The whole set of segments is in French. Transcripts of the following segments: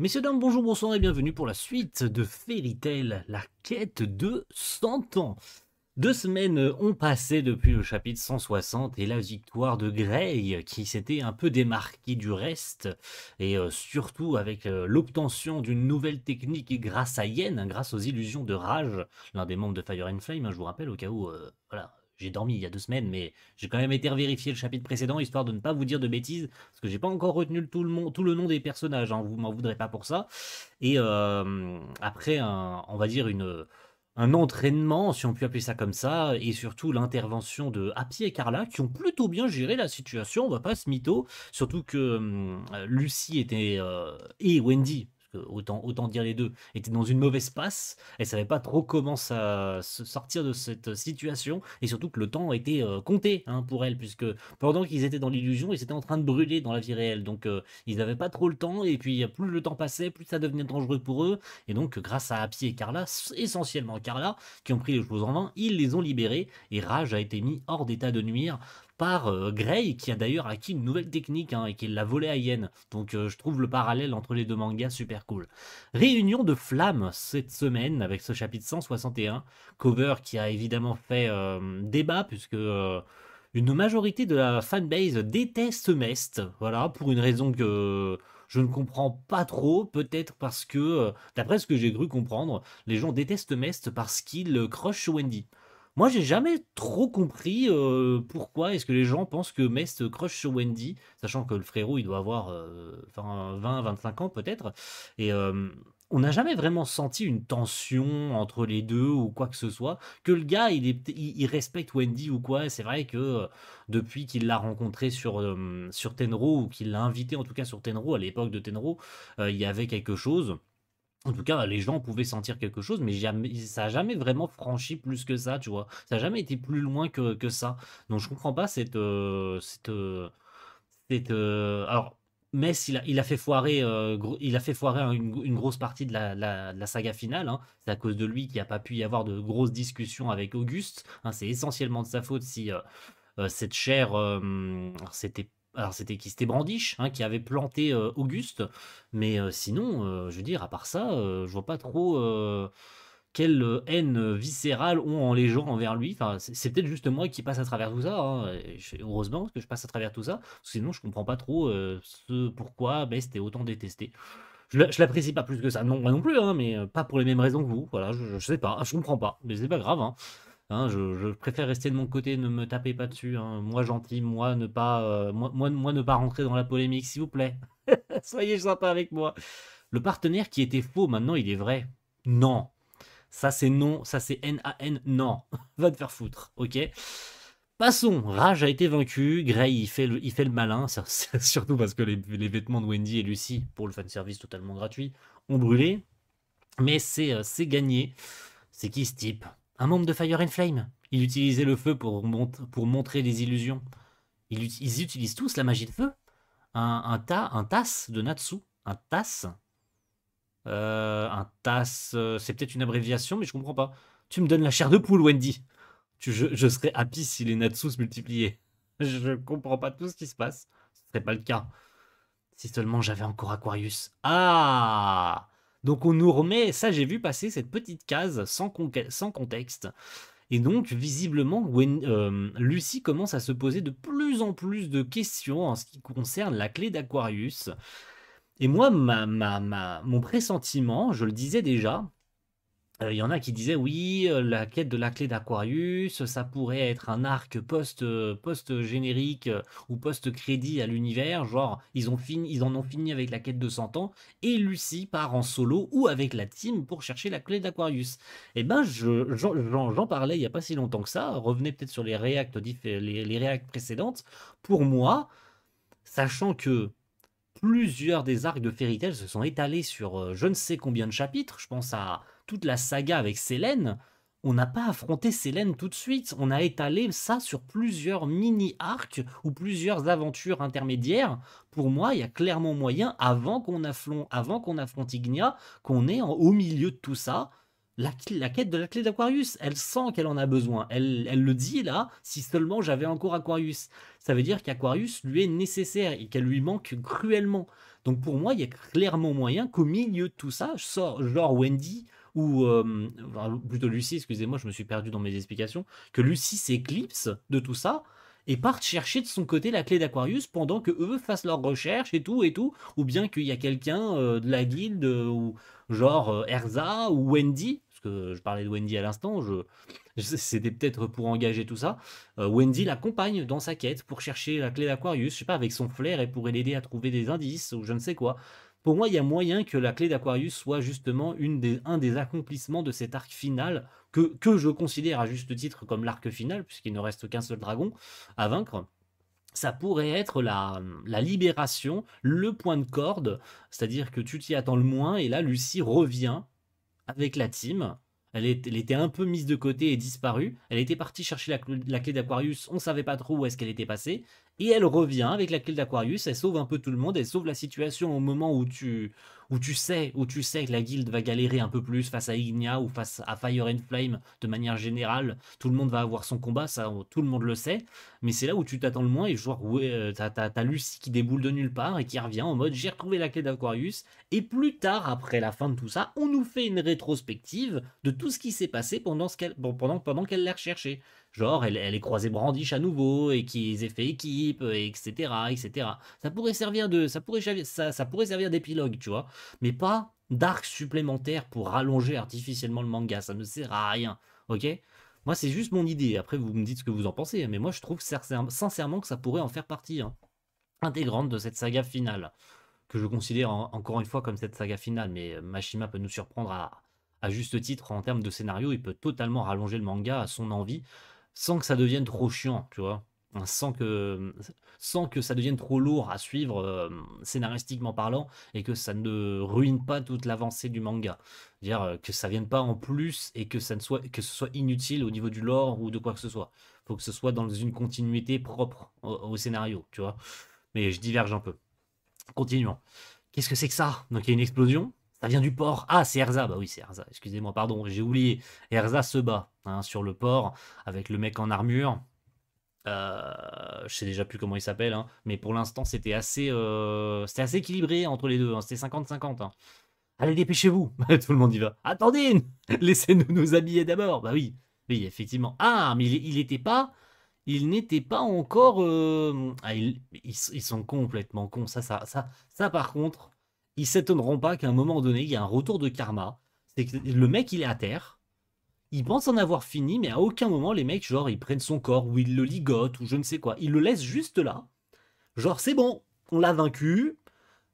Messieurs, dames, bonjour, bonsoir et bienvenue pour la suite de Fairy Tail, la quête de 100 ans. Deux semaines ont passé depuis le chapitre 160 et la victoire de Grey qui s'était un peu démarquée du reste et euh, surtout avec euh, l'obtention d'une nouvelle technique grâce à Yen, hein, grâce aux illusions de rage, l'un des membres de Fire and Flame, hein, je vous rappelle au cas où euh, voilà, j'ai dormi il y a deux semaines, mais j'ai quand même été vérifier le chapitre précédent, histoire de ne pas vous dire de bêtises, parce que j'ai pas encore retenu tout le, tout le nom des personnages, hein, vous m'en voudrez pas pour ça. Et euh, après, on va dire une, un entraînement, si on peut appeler ça comme ça, et surtout l'intervention de Happy et Carla, qui ont plutôt bien géré la situation, on va pas se mytho, surtout que hum, Lucie était, euh, et Wendy, euh, autant, autant dire les deux, étaient dans une mauvaise passe, elle savait pas trop comment ça, se sortir de cette situation, et surtout que le temps était euh, compté hein, pour elle, puisque pendant qu'ils étaient dans l'illusion, ils étaient en train de brûler dans la vie réelle, donc euh, ils n'avaient pas trop le temps, et puis plus le temps passait, plus ça devenait dangereux pour eux, et donc grâce à Happy et Carla, essentiellement Carla, qui ont pris les choses en main, ils les ont libérés, et Rage a été mis hors d'état de nuire par euh, Grey, qui a d'ailleurs acquis une nouvelle technique hein, et qui l'a volée à Yen. Donc euh, je trouve le parallèle entre les deux mangas super cool. Réunion de flammes cette semaine avec ce chapitre 161, cover qui a évidemment fait euh, débat puisque une majorité de la fanbase déteste Mest, voilà, pour une raison que je ne comprends pas trop, peut-être parce que, d'après ce que j'ai cru comprendre, les gens détestent Mest parce qu'il croche Wendy. Moi, j'ai jamais trop compris euh, pourquoi est-ce que les gens pensent que Mest crush sur Wendy, sachant que le frérot, il doit avoir 20, euh, 25 ans peut-être. Et euh, on n'a jamais vraiment senti une tension entre les deux ou quoi que ce soit. Que le gars, il, respecte Wendy ou quoi. C'est vrai que depuis qu'il l'a rencontré sur, sur Tenro, ou qu'il l'a invité en tout cas sur Tenro, à l'époque de Tenro, il y avait quelque chose en tout cas, les gens pouvaient sentir quelque chose, mais jamais, ça n'a jamais vraiment franchi plus que ça, tu vois. Ça n'a jamais été plus loin que, ça. Donc je comprends pas cette... Euh, cette, euh, cette euh, alors, Mess, il a, il a fait foirer, il a fait foirer une, grosse partie de la, saga finale. Hein. C'est à cause de lui qu'il n'y a pas pu y avoir de grosses discussions avec Auguste. Hein. C'est essentiellement de sa faute si cette chair, c'était alors c'était qui C'était Brandiche hein, qui avait planté euh, Auguste, mais euh, sinon, euh, je veux dire, à part ça, je vois pas trop quelle haine viscérale ont en les gens envers lui. Enfin, c'est peut-être juste moi qui passe à travers tout ça. Hein. heureusement que je passe à travers tout ça, sinon je comprends pas trop ce pourquoi Best est autant détesté. Je, l'apprécie pas plus que ça, non, moi non plus, hein, mais pas pour les mêmes raisons que vous. Voilà, je, je sais pas, je comprends pas, mais c'est pas grave. Hein. Hein, je, préfère rester de mon côté, ne me tapez pas dessus. Hein. Moi gentil, moi ne pas, euh, moi, ne pas rentrer dans la polémique, s'il vous plaît. Soyez sympa avec moi. Le partenaire qui était faux, maintenant il est vrai. Non. Ça c'est non, ça c'est N-A-N, non. Va te faire foutre, ok Passons, Rage a été vaincu, Gray il fait le, il fait le malin, surtout parce que les, vêtements de Wendy et Lucy, pour le fanservice totalement gratuit, ont brûlé. Mais c'est euh, gagné. C'est qui ce type un membre de Fire and Flame. Il utilisait le feu pour, montrer des illusions. Ils, utilisent tous la magie de feu. Un, tas, un de Natsu, un tas, euh, un tas, euh, c'est peut-être une abréviation, mais je comprends pas. Tu me donnes la chair de poule, Wendy. je, serais happy si les Natsu se multipliaient. Je comprends pas tout ce qui se passe. Ce serait pas le cas. Si seulement j'avais encore Aquarius. Ah donc on nous remet, ça j'ai vu passer cette petite case sans, contexte. Et donc, visiblement, euh, Lucie commence à se poser de plus en plus de questions en ce qui concerne la clé d'Aquarius. Et moi, ma, ma, mon pressentiment, je le disais déjà, il euh, y en a qui disaient oui, euh, la quête de la clé d'Aquarius, ça pourrait être un arc post euh, générique ou post crédit à l'univers, genre ils en ont fini avec la quête de 100 ans et Lucie part en solo ou avec la team pour chercher la clé d'Aquarius. Eh ben je j'en parlais il y a pas si longtemps que ça, revenez peut-être sur les réacts les, les précédentes. Pour moi, sachant que plusieurs des arcs de Fairy Tail se sont étalés sur je ne sais combien de chapitres, je pense à toute la saga avec Sélène, on n'a pas affronté Sélène tout de suite. On a étalé ça sur plusieurs mini-arcs ou plusieurs aventures intermédiaires. Pour moi, il y a clairement moyen, avant qu'on affronte Ignia, qu'on ait en, au milieu de tout ça. La, quête de la clé d'Aquarius, elle sent qu'elle en a besoin. Elle, le dit là, si seulement j'avais encore Aquarius. Ça veut dire qu'Aquarius lui est nécessaire et qu'elle lui manque cruellement. Donc pour moi, il y a clairement moyen qu'au milieu de tout ça, genre Wendy ou euh, plutôt Lucie, excusez-moi, je me suis perdu dans mes explications, que Lucie s'éclipse de tout ça et part chercher de son côté la clé d'Aquarius pendant que eux fassent leurs recherches et tout et tout, ou bien qu'il y a quelqu'un euh, de la guilde euh, ou genre Erza ou Wendy, parce que je parlais de Wendy à l'instant, je, c'était peut-être pour engager tout ça. Wendy l'accompagne dans sa quête pour chercher la clé d'Aquarius, je sais pas avec son flair et pourrait l'aider à trouver des indices ou je ne sais quoi. Pour moi, il y a moyen que la clé d'Aquarius soit justement une des, un des accomplissements de cet arc final, que, que je considère à juste titre comme l'arc final, puisqu'il ne reste qu'un seul dragon à vaincre ça pourrait être la, la, libération, le point de corde, c'est-à-dire que tu t'y attends le moins, et là, Lucie revient avec la team. Elle, était un peu mise de côté et disparue. Elle était partie chercher la, clé d'Aquarius, on ne savait pas trop où est-ce qu'elle était passée et elle revient avec la clé d'Aquarius, elle sauve un peu tout le monde, elle sauve la situation au moment où tu, où tu sais, où tu sais que la guilde va galérer un peu plus face à Ignia ou face à Fire and Flame de manière générale. Tout le monde va avoir son combat, ça tout le monde le sait, mais c'est là où tu t'attends le moins et genre ouais, euh, t'as Lucie qui déboule de nulle part et qui revient en mode j'ai retrouvé la clé d'Aquarius et plus tard après la fin de tout ça, on nous fait une rétrospective de tout ce qui s'est passé pendant qu'elle pendant pendant qu'elle l'a recherchée. Genre, elle, est croisée brandiche à nouveau et qu'ils aient fait équipe, etc., etc. Ça pourrait servir de, ça pourrait, ça, ça pourrait servir d'épilogue, tu vois. Mais pas d'arc supplémentaire pour rallonger artificiellement le manga. Ça ne sert à rien, ok Moi, c'est juste mon idée. Après, vous me dites ce que vous en pensez. Hein, mais moi, je trouve sincèrement que ça pourrait en faire partie hein, intégrante de cette saga finale que je considère encore une fois comme cette saga finale, mais euh, Mashima peut nous surprendre à, à juste titre en termes de scénario, il peut totalement rallonger le manga à son envie, sans que ça devienne trop chiant, tu vois. Sans que, sans que ça devienne trop lourd à suivre euh, scénaristiquement parlant et que ça ne ruine pas toute l'avancée du manga. Dire euh, que ça vienne pas en plus et que ça ne soit que ce soit inutile au niveau du lore ou de quoi que ce soit. Faut que ce soit dans une continuité propre au, au scénario, tu vois. Mais je diverge un peu. Continuons. Qu'est-ce que c'est que ça Donc il y a une explosion, ça vient du port. Ah, c'est Erza. Bah oui, c'est Erza. Excusez-moi, pardon, j'ai oublié. Erza se bat hein, sur le port avec le mec en armure. Euh, je sais déjà plus comment il s'appelle, hein, mais pour l'instant, c'était assez, euh, assez équilibré entre les deux. Hein. c'était 50-50. Allez, dépêchez-vous. Tout le monde y va. Attendez, laissez-nous nous habiller d'abord. Bah oui, oui, effectivement. Ah, mais il n'était pas il n'était pas encore. Euh, ah, ils, sont complètement cons. Ça, ça, ça, ça, par contre, ils s'étonneront pas qu'à un moment donné, il y a un retour de karma. C'est que le mec, il est à terre. Il pense en avoir fini, mais à aucun moment, les mecs, genre, ils prennent son corps ou ils le ligotent ou je ne sais quoi. Ils le laissent juste là. Genre, c'est bon, on l'a vaincu.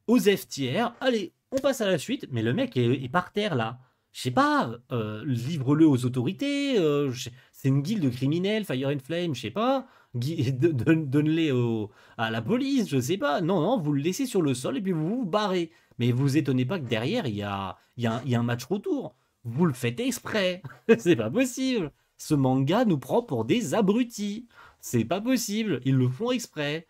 Aux tiers, allez, on passe à la suite. Mais le mec est, par terre là. Je sais pas, euh, livre-le aux autorités. Euh, c'est une guilde criminelle, Fire and Flame, je sais pas. Donne-les à la police, je sais pas. Non, non, vous le laissez sur le sol et puis vous vous barrez. Mais vous étonnez pas que derrière, il y a, un match retour. Vous le faites exprès. c'est pas possible. Ce manga nous prend pour des abrutis. C'est pas possible. Ils le font exprès.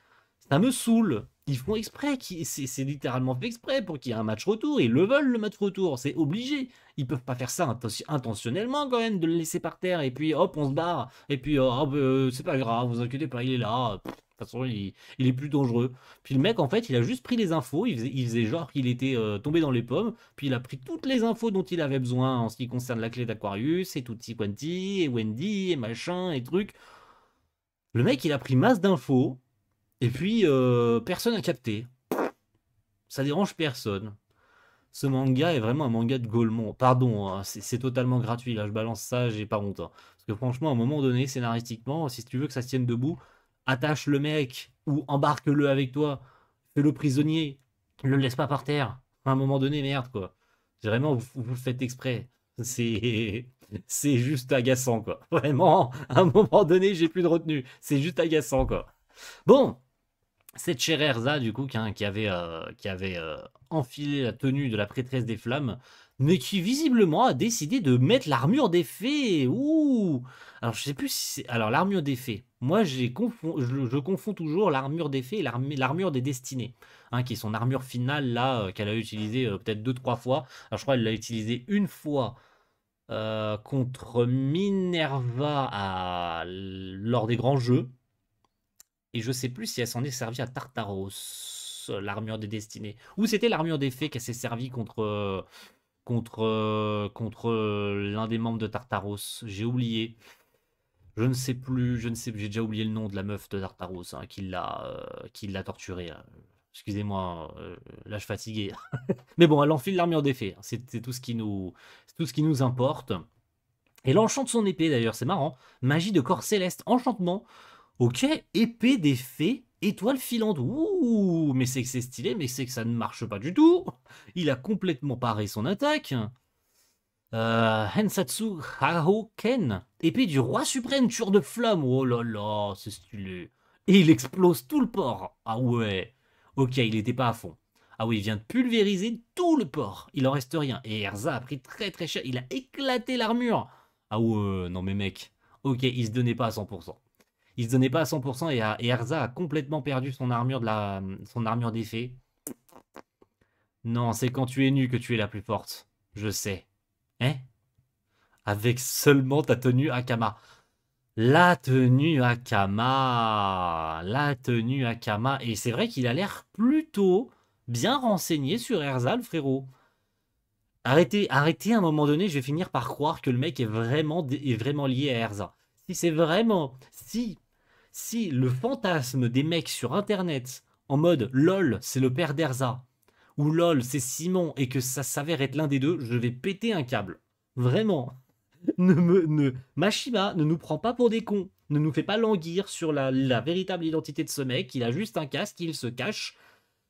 Ça me saoule. Ils font exprès. C'est littéralement fait exprès pour qu'il y ait un match retour. Ils le veulent, le match retour. C'est obligé. Ils peuvent pas faire ça intentionnellement, quand même, de le laisser par terre. Et puis, hop, on se barre. Et puis, oh, hop, euh, c'est pas grave, vous inquiétez pas, il est là. De toute façon, il, est plus dangereux. Puis le mec, en fait, il a juste pris les infos. Il faisait, genre qu'il était euh, tombé dans les pommes. Puis il a pris toutes les infos dont il avait besoin en ce qui concerne la clé d'Aquarius et Tutti Quanti et Wendy et machin et truc. Le mec, il a pris masse d'infos. Et puis, euh, personne n'a capté. Ça dérange personne. Ce manga est vraiment un manga de Gaulmont. Pardon, hein, c'est totalement gratuit. Là, je balance ça, j'ai pas honte. Hein. Parce que franchement, à un moment donné, scénaristiquement, si tu veux que ça se tienne debout, attache le mec ou embarque-le avec toi, fais-le prisonnier, ne le laisse pas par terre. À un moment donné, merde quoi. Vraiment, vous, faites exprès. C'est c'est juste agaçant quoi. Vraiment, à un moment donné, j'ai plus de retenue. C'est juste agaçant quoi. Bon, cette chère Erza, du coup, qui, avait, hein, qui avait euh, euh, enfilé la tenue de la prêtresse des flammes, mais qui visiblement a décidé de mettre l'armure des fées. Ouh Alors je sais plus si c'est... Alors l'armure des fées. Moi j'ai confond... je, confonds toujours l'armure des fées et l'armure des destinées, hein, qui est son armure finale là, euh, qu'elle a utilisée euh, peut-être deux trois fois. Alors je crois qu'elle l'a utilisée une fois euh, contre Minerva lors des grands jeux. Et je sais plus si elle s'en est servie à Tartaros l'armure des destinées. Ou c'était l'armure des fées qu'elle s'est servie contre contre, euh, contre euh, l'un des membres de Tartaros. J'ai oublié. Je ne sais plus, je ne sais j'ai déjà oublié le nom de la meuf de Tartaros hein, qui l'a euh, l'a torturé. Hein. Excusez-moi, là je fatigué. Mais bon, elle enfile l'armure des fées. Hein. C'est tout ce qui nous tout ce qui nous importe. elle enchante son épée d'ailleurs, c'est marrant. Magie de corps céleste, enchantement. Ok, épée des fées étoile filante. Ouh, mais c'est que c'est stylé, mais c'est que ça ne marche pas du tout. Il a complètement paré son attaque. Euh, Hensatsu Haoken, épée du roi suprême, tueur de flamme. Oh là là, c'est stylé. Et il explose tout le port. Ah ouais. Ok, il n'était pas à fond. Ah oui, il vient de pulvériser tout le port. Il en reste rien. Et Erza a pris très très cher. Il a éclaté l'armure. Ah ouais, non mais mec. Ok, il se donnait pas à 100% il se donnait pas à 100% et, Erza a complètement perdu son armure de la son armure d'effet. Non, c'est quand tu es nu que tu es la plus forte. Je sais. Hein Avec seulement ta tenue Akama. La tenue Akama. La tenue Akama. Et c'est vrai qu'il a l'air plutôt bien renseigné sur Erza, le frérot. Arrêtez, arrêtez à un moment donné, je vais finir par croire que le mec est vraiment, est vraiment lié à Erza. Si c'est vraiment, si si le fantasme des mecs sur Internet en mode LOL, c'est le père d'Erza, ou LOL, c'est Simon, et que ça s'avère être l'un des deux, je vais péter un câble. Vraiment. Ne ne, Mashima ne nous prend pas pour des cons, ne nous fait pas languir sur la, la véritable identité de ce mec, il a juste un casque, il se cache.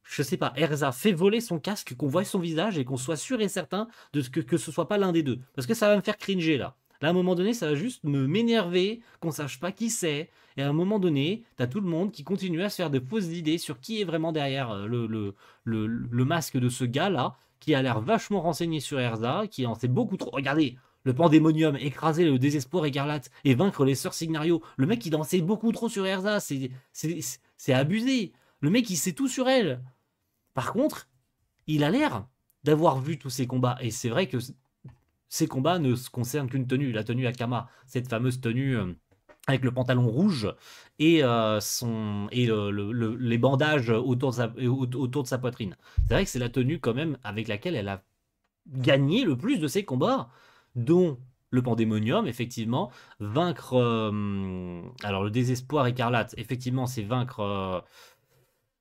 Je sais pas, Erza fait voler son casque, qu'on voit son visage et qu'on soit sûr et certain de ce que, que ce soit pas l'un des deux. Parce que ça va me faire cringer là à un moment donné, ça va juste me m'énerver qu'on sache pas qui c'est. Et à un moment donné, t'as tout le monde qui continue à se faire des fausses d'idées sur qui est vraiment derrière euh, le, le, le, masque de ce gars-là, qui a l'air vachement renseigné sur Erza, qui en sait beaucoup trop. Regardez, le pandémonium, écraser le désespoir écarlate et vaincre les sœurs Signario. Le mec, qui dansait beaucoup trop sur Erza, c'est abusé. Le mec, il sait tout sur elle. Par contre, il a l'air d'avoir vu tous ces combats. Et c'est vrai que ces combats ne se concernent qu'une tenue, la tenue Akama, cette fameuse tenue euh, avec le pantalon rouge et, euh, euh, les bandages autour de sa, poitrine. C'est vrai que c'est la tenue quand même avec laquelle elle a gagné le plus de ses combats, dont le Pandémonium, effectivement, vaincre... alors le désespoir écarlate, effectivement, c'est vaincre...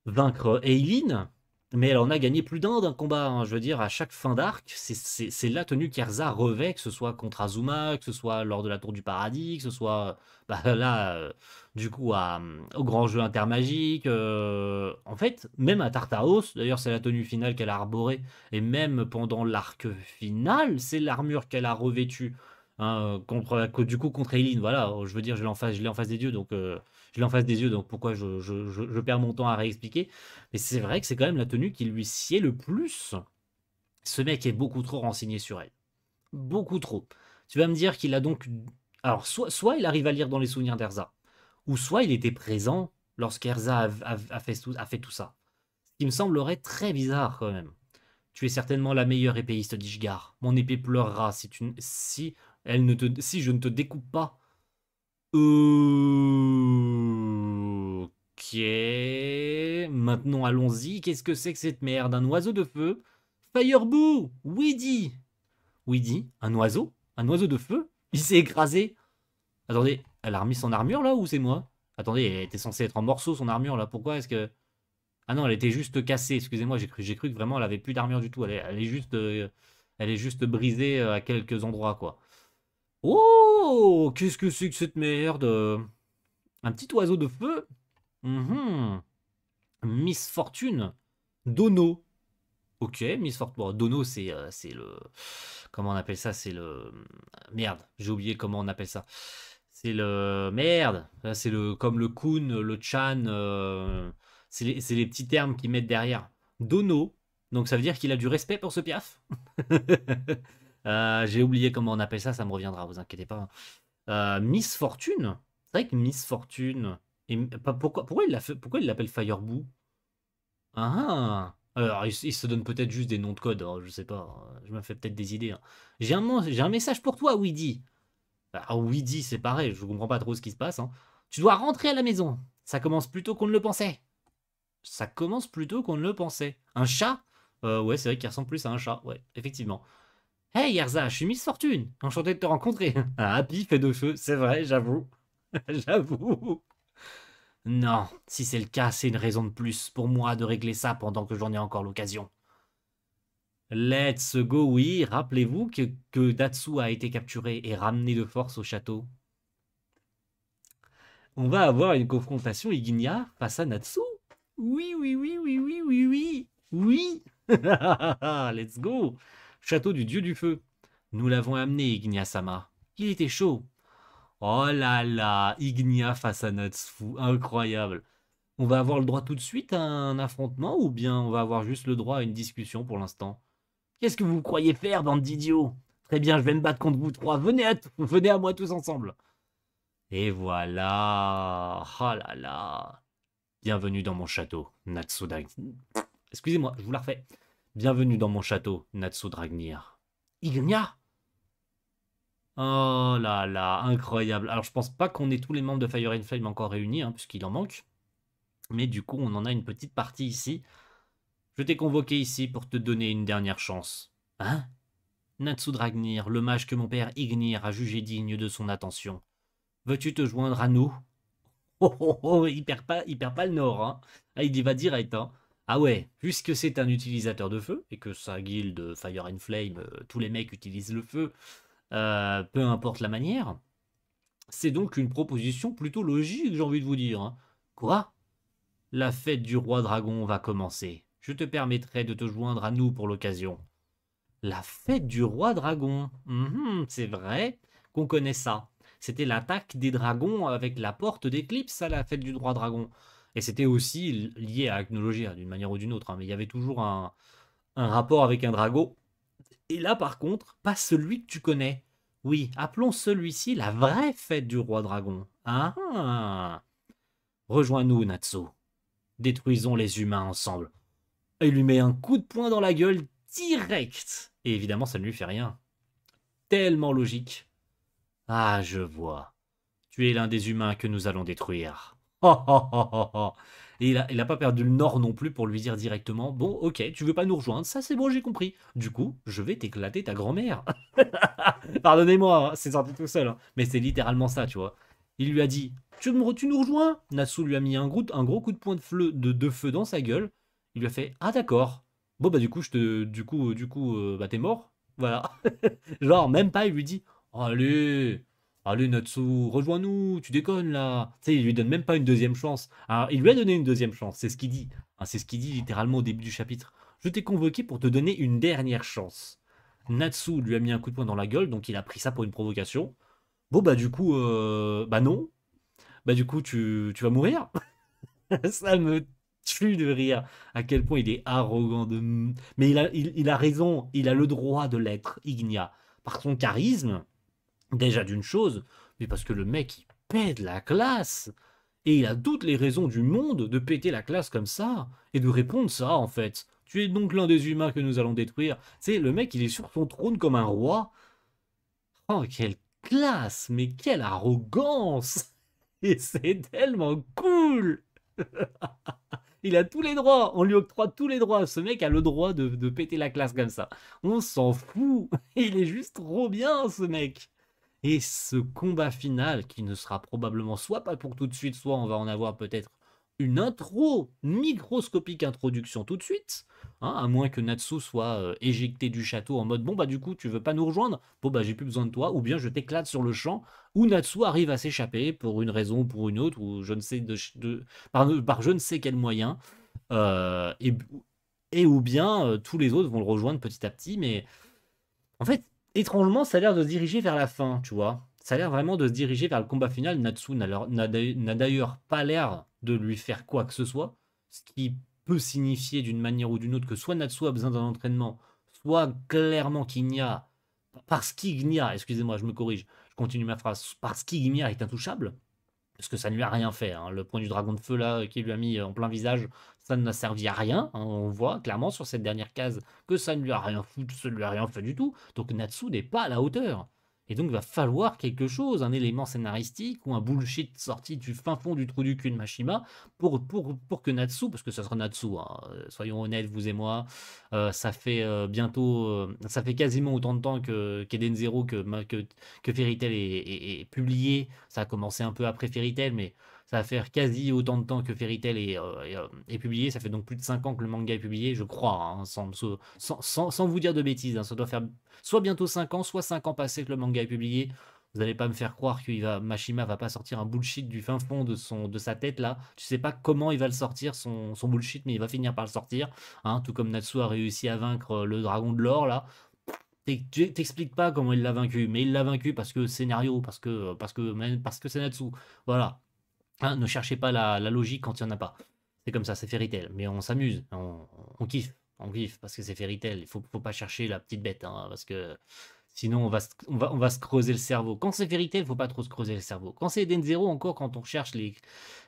vaincre Eileen, mais elle en a gagné plus d'un d'un combat. Hein. Je veux dire, à chaque fin d'arc, c'est la tenue qu'Erza revêt, que ce soit contre Azuma, que ce soit lors de la Tour du Paradis, que ce soit bah, là, euh, du coup, euh, au Grand Jeu Intermagique. Euh, en fait, même à Tartaos, d'ailleurs, c'est la tenue finale qu'elle a arborée. Et même pendant l'arc final, c'est l'armure qu'elle a revêtue. Hein, contre, du coup, contre Eileen, voilà. Je veux dire, je l'ai en, face des dieux, donc je l'ai face des yeux, donc pourquoi je, perds mon temps à réexpliquer. Mais c'est vrai que c'est quand même la tenue qui lui sied le plus. Ce mec est beaucoup trop renseigné sur elle. Beaucoup trop. Tu vas me dire qu'il a donc... Alors, soit, soit il arrive à lire dans les souvenirs d'Erza, ou soit il était présent lorsqu'Erza a, a, fait, a fait tout ça. Ce qui me semblerait très bizarre quand même. Tu es certainement la meilleure épéiste d'Ishgar. Mon épée pleurera si, tu, si, elle ne te, si je ne te découpe pas Ok. Maintenant, allons-y. Qu'est-ce que c'est que cette merde Un oiseau de feu Fireboo Weedy Weedy Un oiseau Un oiseau de feu Il s'est écrasé Attendez, elle a remis son armure là ou c'est moi Attendez, elle était censée être en morceaux son armure là. Pourquoi est-ce que. Ah non, elle était juste cassée. Excusez-moi, j'ai cru, que vraiment elle avait plus d'armure du tout. Elle est, juste. Euh, elle est juste brisée euh, à quelques endroits quoi. Oh Qu'est-ce que c'est que cette merde Un petit oiseau de feu mhm. Miss Fortune. Dono. Ok, Miss Fortune. Bon, Dono, euh, c'est le. Comment on appelle ça C'est le. Merde, j'ai oublié comment on appelle ça. C'est le. Merde C'est le comme le Kun, le Chan. Euh, c'est les, les petits termes qu'ils mettent derrière. Dono. Donc ça veut dire qu'il a du respect pour ce piaf Euh, j'ai oublié comment on appelle ça, ça me reviendra, vous inquiétez pas. Euh, Miss Fortune C'est vrai que Miss Fortune. Et, pourquoi, pourquoi il l'appelle Fireboo ah, ah, Alors, il, se donne peut-être juste des noms de code, alors, je sais pas. Je me fais peut-être des idées. Hein. J'ai un, message pour toi, Weedy. Ah, Weedy, c'est pareil, je comprends pas trop ce qui se passe. Hein. Tu dois rentrer à la maison. Ça commence plutôt qu'on ne le pensait. Ça commence plutôt qu'on ne le pensait. Un chat euh, Ouais, c'est vrai qu'il ressemble plus à un chat, ouais, effectivement. Hey Yerza, je suis Miss Fortune, enchanté de te rencontrer. Ah, Happy fait de feu, c'est vrai, j'avoue. j'avoue. Non, si c'est le cas, c'est une raison de plus pour moi de régler ça pendant que j'en ai encore l'occasion. Let's go, oui, rappelez-vous que, Datsu a été capturé et ramené de force au château. On va avoir une confrontation Iguignard face à Natsu. Oui, oui, oui, oui, oui, oui, oui, oui. Let's go château du dieu du feu. Nous l'avons amené, igna sama Il était chaud. Oh là là, Igna face à Natsu, incroyable. On va avoir le droit tout de suite à un affrontement ou bien on va avoir juste le droit à une discussion pour l'instant Qu'est-ce que vous croyez faire, bande d'idiots Très bien, je vais me battre contre vous trois. Venez à, venez à moi tous ensemble. Et voilà. Oh là là. Bienvenue dans mon château, Natsuda. Excusez-moi, je vous la refais. Bienvenue dans mon château, Natsu Dragnir. Ignia Oh là là, incroyable. Alors je pense pas qu'on ait tous les membres de Fire and Flame encore réunis, hein, puisqu'il en manque. Mais du coup, on en a une petite partie ici. Je t'ai convoqué ici pour te donner une dernière chance. Hein Natsu Dragnir, le mage que mon père Ignir a jugé digne de son attention. Veux-tu te joindre à nous Oh oh oh, il perd pas, il perd pas le nord, hein. Ah, il y va direct, hein. Ah ouais, puisque c'est un utilisateur de feu, et que sa guilde Fire and Flame, euh, tous les mecs utilisent le feu, euh, peu importe la manière, c'est donc une proposition plutôt logique, j'ai envie de vous dire. Hein. Quoi La fête du roi dragon va commencer. Je te permettrai de te joindre à nous pour l'occasion. La fête du roi dragon. Mhm, c'est vrai qu'on connaît ça. C'était l'attaque des dragons avec la porte d'éclipse à la fête du roi dragon. Et c'était aussi lié à Agnologia, d'une manière ou d'une autre. Hein. mais il y avait toujours un, rapport avec un drago. Et là, par contre, pas celui que tu connais. Oui, appelons celui-ci la vraie fête du roi dragon. Ah, Rejoins-nous, Natsu. Détruisons les humains ensemble. Et il lui met un coup de poing dans la gueule direct. Et évidemment, ça ne lui fait rien. Tellement logique. Ah, je vois. Tu es l'un des humains que nous allons détruire. Et il a, pas perdu le nord non plus pour lui dire directement Bon, ok, tu veux pas nous rejoindre, ça c'est bon, j'ai compris. Du coup, je vais t'éclater ta grand-mère. Pardonnez-moi, hein, c'est sorti tout seul, hein. mais c'est littéralement ça, tu vois. Il lui a dit tu, tu nous rejoins Nasu lui a mis un gros, un gros coup de poing de, de, deux feu dans sa gueule. Il lui a fait Ah, d'accord. Bon, bah, du coup, je te, du coup, du coup, euh, bah, t'es mort. Voilà. Genre, même pas, il lui dit Allez Allez Natsu, rejoins-nous, tu déconnes là. Tu sais, il lui donne même pas une deuxième chance. il lui a donné une deuxième chance, c'est ce qu'il dit. Hein, c'est ce qu'il dit littéralement au début du chapitre. Je t'ai convoqué pour te donner une dernière chance. Natsu lui a mis un coup de poing dans la gueule, donc il a pris ça pour une provocation. Bon bah du coup, euh, bah non. Bah du coup, tu, vas mourir. ça me tue de rire à quel point il est arrogant. De... Mais il a, a raison, il a le droit de l'être, Ignia. Par son charisme, Déjà d'une chose, mais parce que le mec, il pète la classe. Et il a toutes les raisons du monde de péter la classe comme ça, et de répondre ça, en fait. Tu es donc l'un des humains que nous allons détruire. C'est le mec, il est sur son trône comme un roi. Oh, quelle classe, mais quelle arrogance Et c'est tellement cool Il a tous les droits, on lui octroie tous les droits. Ce mec a le droit de, de péter la classe comme ça. On s'en fout, il est juste trop bien, ce mec et ce combat final, qui ne sera probablement soit pas pour tout de suite, soit on va en avoir peut-être une intro, microscopique introduction tout de suite, hein, à moins que Natsu soit euh, éjecté du château en mode bon bah du coup tu veux pas nous rejoindre, bon bah j'ai plus besoin de toi, ou bien je t'éclate sur le champ, ou Natsu arrive à s'échapper pour une raison ou pour une autre, ou je ne sais de, par, par, je ne sais quel moyen, euh, et, ou bien euh, tous les autres vont le rejoindre petit à petit, mais en fait étrangement, ça a l'air de se diriger vers la fin, tu vois. Ça a l'air vraiment de se diriger vers le combat final. Natsu n'a d'ailleurs pas l'air de lui faire quoi que ce soit, ce qui peut signifier d'une manière ou d'une autre que soit Natsu a besoin d'un entraînement, soit clairement Kinya, parce qu'Ignia, excusez-moi, je me corrige, je continue ma phrase, parce qu'Ignia est intouchable, parce que ça ne lui a rien fait. Hein. Le point du dragon de feu là euh, qui lui a mis euh, en plein visage, ça ne n'a servi à rien. Hein. On voit clairement sur cette dernière case que ça ne lui a rien foutu, ça ne lui a rien fait du tout. Donc Natsu n'est pas à la hauteur. Et donc, il va falloir quelque chose, un élément scénaristique ou un bullshit sorti du fin fond du trou du cul de Mashima pour, pour, pour que Natsu, parce que ça sera Natsu, hein, euh, soyons honnêtes, vous et moi, euh, ça fait euh, bientôt, ça fait quasiment autant de temps que qu'Eden Zero, que, que, est, publié. Ça a commencé un peu après Fairy mais ça va faire quasi autant de temps que Fairy Tail euh, euh, est, publié. Ça fait donc plus de 5 ans que le manga est publié, je crois, hein, sans, vous dire de bêtises. Hein. Ça doit faire soit bientôt 5 ans, soit 5 ans passés que le manga est publié. Vous n'allez pas me faire croire que va, Mashima va pas sortir un bullshit du fin fond de, son, de sa tête là. Tu sais pas comment il va le sortir, son, son bullshit, mais il va finir par le sortir. Hein. tout comme Natsu a réussi à vaincre euh, le dragon de l'or là. T'expliques pas comment il l'a vaincu, mais il l'a vaincu parce que scénario, parce que parce que parce que c'est Natsu. Voilà, Hein, ne cherchez pas la, logique quand il n'y en a pas. C'est comme ça, c'est fairy tale. Mais on s'amuse, on, kiffe, on kiffe parce que c'est fairy Il faut, faut pas chercher la petite bête hein, parce que Sinon, on va, se, on, va, se creuser le cerveau. Quand c'est vérité, il ne faut pas trop se creuser le cerveau. Quand c'est Eden Zero, encore quand on cherche les,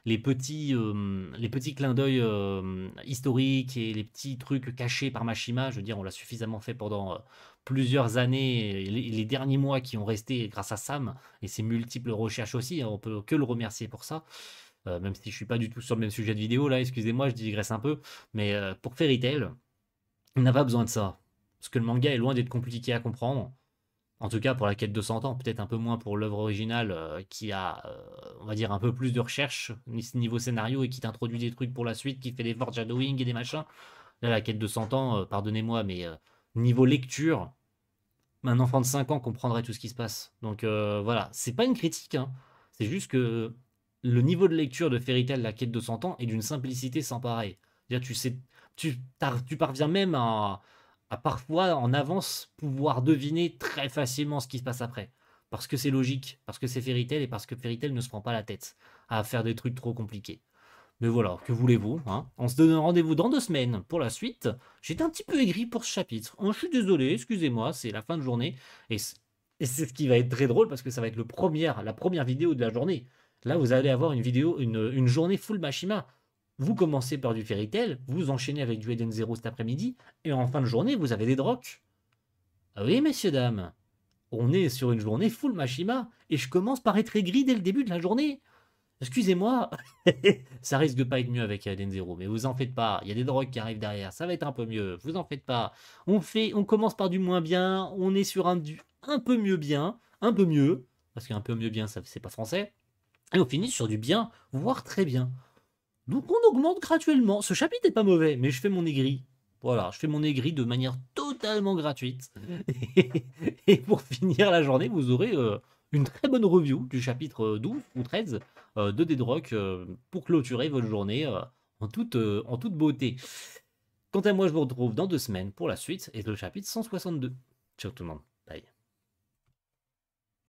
les, petits, euh, les petits clins d'œil euh, historiques et les petits trucs cachés par Machima, je veux dire, on l'a suffisamment fait pendant euh, plusieurs années, les, derniers mois qui ont resté grâce à Sam et ses multiples recherches aussi, hein, on peut que le remercier pour ça. même si je ne suis pas du tout sur le même sujet de vidéo, là, excusez-moi, je digresse un peu. Mais pour Fairy Tail, on n'a pas besoin de ça. Parce que le manga est loin d'être compliqué à comprendre. En tout cas, pour la quête de 100 ans, peut-être un peu moins pour l'œuvre originale euh, qui a, euh, on va dire, un peu plus de recherche niveau scénario et qui t'introduit des trucs pour la suite, qui fait des shadowing et des machins. Là, la quête de 100 ans, euh, pardonnez-moi, mais niveau lecture, un enfant de 5 ans comprendrait tout ce qui se passe. Donc voilà, c'est pas une critique, hein. c'est juste que le niveau de lecture de Fairy la quête de 100 ans, est d'une simplicité sans pareil. tu sais, tu parviens même à à parfois en avance pouvoir deviner très facilement ce qui se passe après. Parce que c'est logique, parce que c'est Fairy et parce que Fairy ne se prend pas la tête à faire des trucs trop compliqués. Mais voilà, que voulez-vous hein On se donne rendez-vous dans deux semaines pour la suite. J'étais un petit peu aigri pour ce chapitre. Oh, je suis désolé, excusez-moi, c'est la fin de journée. Et c'est ce qui va être très drôle parce que ça va être le la première vidéo de la journée. Là, vous allez avoir une vidéo, une, journée full Machima. Vous commencez par du Fairy Tail, vous enchaînez avec du Eden Zero cet après-midi, et en fin de journée, vous avez des drogues. Ah oui, messieurs, dames, on est sur une journée full Machima et je commence par être aigri dès le début de la journée. Excusez-moi, ça risque de pas être mieux avec Eden Zero, mais vous en faites pas. Il y a des drogues qui arrivent derrière, ça va être un peu mieux. Vous en faites pas. On fait, on commence par du moins bien, on est sur un du un peu mieux bien, un peu mieux, parce qu'un peu mieux bien, ça c'est pas français. Et on finit sur du bien, voire très bien. Donc on augmente graduellement. Ce chapitre n'est pas mauvais, mais je fais mon aigri. Voilà, je fais mon aigri de manière totalement gratuite. Et, pour finir la journée, vous aurez euh, une très bonne review du chapitre 12 euh, ou 13 euh, de Dedrock pour clôturer votre journée en, toute, en toute beauté. Quant à moi, je vous retrouve dans deux semaines pour la suite et le chapitre 162. Ciao tout le monde.